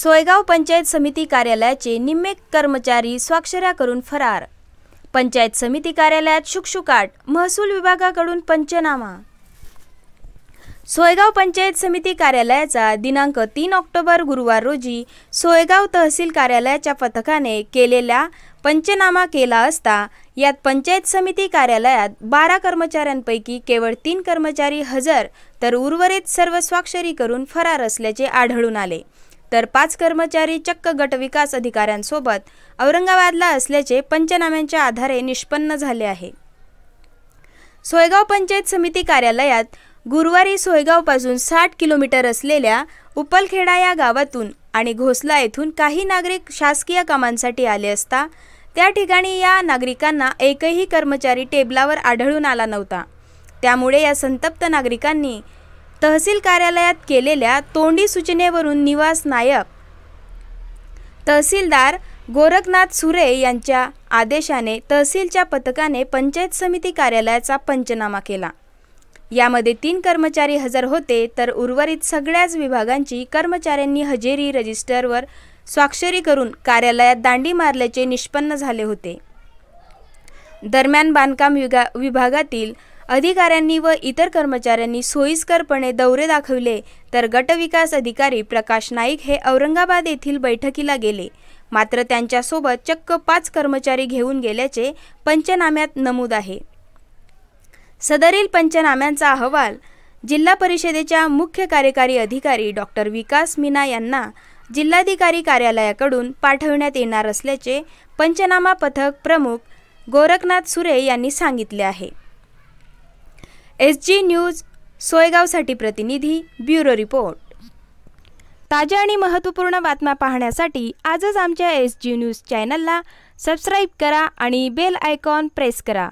सोयगाव पंचायत समिती कार्यालयाचे निम्मे कर्मचारी स्वाक्षऱ्या करून फरार पंचायत समिती कार्यालयात शुकशुकाट महसूल विभागाकडून पंचनामा सोयगाव पंचायत समिती कार्यालयाचा दिनांक तीन ऑक्टोबर गुरुवार रोजी सोयगाव तहसील कार्यालयाच्या पथकाने केलेला पंचनामा केला असता यात पंचायत समिती कार्यालयात बारा कर्मचाऱ्यांपैकी केवळ तीन कर्मचारी हजर तर उर्वरित सर्व स्वाक्षरी करून फरार असल्याचे आढळून आले तर पाच कर्मचारी चक्क गट विकास अधिकाऱ्यांसोबत औरंगाबादला असल्याचे पंचनाम्यांच्या आधारे निष्पन्न झाले आहे सोयगाव पंचायत समिती कार्यालयात गुरुवारी सोयगावपासून साठ किलोमीटर असलेल्या उपलखेडा या गावातून आणि घोसला येथून काही नागरिक शासकीय कामांसाठी आले असता त्या ठिकाणी या नागरिकांना एकही कर्मचारी टेबलावर आढळून आला नव्हता त्यामुळे या संतप्त नागरिकांनी तहसील कार्यालयात केलेल्या तोंडी सूचनेवरून निवास नायक तहसीलदार गोरखनाथ सुरे यांच्या आदेशाने तहसीलच्या पथकाने पंचायत समिती कार्यालयाचा पंचनामा केला यामध्ये तीन कर्मचारी हजर होते तर उर्वरित सगळ्याच विभागांची कर्मचाऱ्यांनी हजेरी रजिस्टरवर स्वाक्षरी करून कार्यालयात दांडी मारल्याचे निष्पन्न झाले होते दरम्यान बांधकाम विभागातील अधिकाऱ्यांनी व इतर कर्मचाऱ्यांनी सोयीस्करपणे दौरे दाखवले तर गटविकास अधिकारी प्रकाश नाईक हे औरंगाबाद येथील बैठकीला गेले मात्र त्यांच्यासोबत चक्क पाच कर्मचारी घेऊन गेल्याचे पंचनाम्यात नमूद आहे सदरील पंचनाम्यांचा अहवाल जिल्हा परिषदेच्या मुख्य कार्यकारी अधिकारी डॉक्टर विकास मीना यांना जिल्हाधिकारी कार्यालयाकडून पाठविण्यात येणार असल्याचे पंचनामा पथक प्रमुख गोरखनाथ सुरे यांनी सांगितले आहे एस जी न्यूज सोयगावसाठी प्रतिनिधी ब्युरो रिपोर्ट ताज्या आणि महत्त्वपूर्ण बातम्या पाहण्यासाठी आजच आमच्या एस जी न्यूज चॅनलला सबस्क्राईब करा आणि बेल आयकॉन प्रेस करा